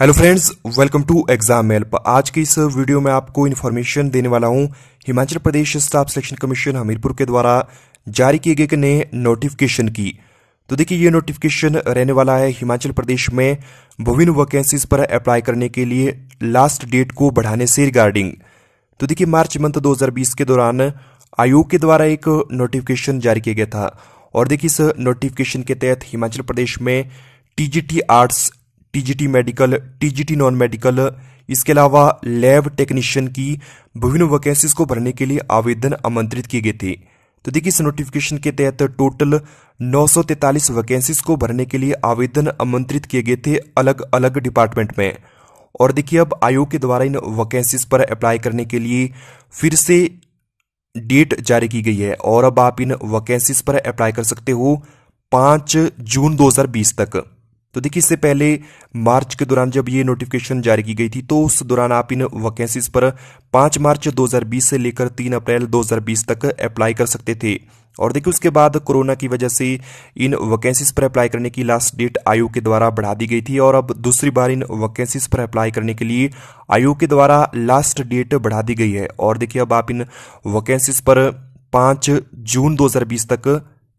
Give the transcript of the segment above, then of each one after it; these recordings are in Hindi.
hello friends welcome to exam mail पर आज की इस वीडियो में आपको इन्फॉर्मेशन देने वाला हूं Himachal Pradesh staff selection commission Hamirpur के द्वारा जारी किए गए नए नोटिफिकेशन की तो देखिए ये नोटिफिकेशन रहने वाला है हिमाचल प्रदेश में विभिन्न वैकेंसीज पर अप्लाई करने के लिए लास्ट डेट को बढ़ाने से रिगार्डिंग तो देखिये मार्च मंथ दो के दौरान आयोग के द्वारा एक नोटिफिकेशन जारी किया गया था और देखिए इस नोटिफिकेशन के तहत हिमाचल प्रदेश में TGT arts TGT medical TGT non medical इसके अलावा लैब टेक्नीशियन की विभिन्न वैकेंसीज को भरने के लिए आवेदन आमंत्रित किए गए थे तो देखिए इस नोटिफिकेशन के तहत टोटल 943 वैकेंसीज को भरने के लिए आवेदन आमंत्रित किए गए थे अलग अलग डिपार्टमेंट में और देखिए अब आयोग के द्वारा इन वैकेंसीज पर अप्लाई करने के लिए फिर से डेट जारी की गई है और अब आप इन वैकेंसीज पर अप्लाई कर सकते हो पांच जून 2020 तक तो देखिए इससे पहले मार्च के दौरान जब ये नोटिफिकेशन जारी की गई थी तो उस दौरान आप इन वैकेंसीज पर 5 मार्च 2020 से लेकर 3 अप्रैल 2020 तक अप्लाई कर सकते थे और देखिए उसके बाद कोरोना की वजह से इन वैकेंसीज पर अप्लाई करने की लास्ट डेट आयोग के द्वारा बढ़ा दी गई थी और अब दूसरी बार इन वैकेंसीज पर अप्लाई करने के लिए आयोग के द्वारा लास्ट डेट बढ़ा दी गई है और देखिये अब आप इन वैकेंसीज पर पांच जून दो तक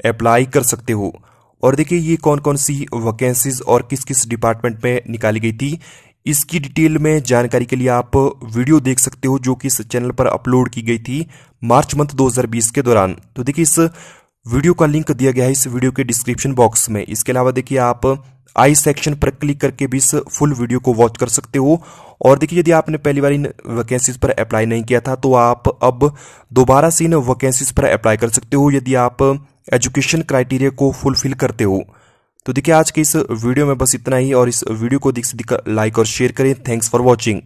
अप्लाई कर सकते हो और देखिए ये कौन कौन सी वैकेंसीज और किस किस डिपार्टमेंट में निकाली गई थी इसकी डिटेल में जानकारी के लिए आप वीडियो देख सकते हो जो कि इस चैनल पर अपलोड की गई थी मार्च मंथ 2020 के दौरान तो देखिए इस वीडियो का लिंक दिया गया है इस वीडियो के डिस्क्रिप्शन बॉक्स में इसके अलावा देखिए आप आई सेक्शन पर क्लिक करके भी इस फुल वीडियो को वॉच कर सकते हो और देखिए यदि आपने पहली बार इन वैकेंसीज पर अप्लाई नहीं किया था तो आप अब दोबारा से इन वैकेंसीज पर अप्लाई कर सकते हो यदि आप एजुकेशन क्राइटेरिया को फुलफिल करते हो तो देखिए आज के इस वीडियो में बस इतना ही और इस वीडियो को से लाइक और शेयर करें थैंक्स फॉर वॉचिंग